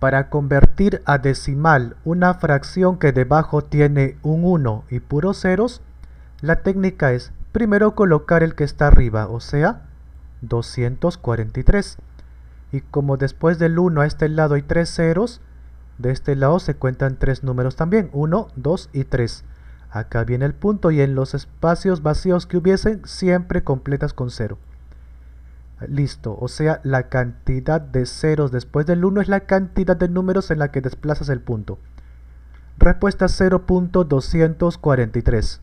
Para convertir a decimal una fracción que debajo tiene un 1 y puros ceros, la técnica es primero colocar el que está arriba, o sea, 243. Y como después del 1 a este lado hay tres ceros, de este lado se cuentan tres números también, 1, 2 y 3. Acá viene el punto y en los espacios vacíos que hubiesen siempre completas con 0. Listo, o sea, la cantidad de ceros después del 1 es la cantidad de números en la que desplazas el punto. Respuesta 0.243.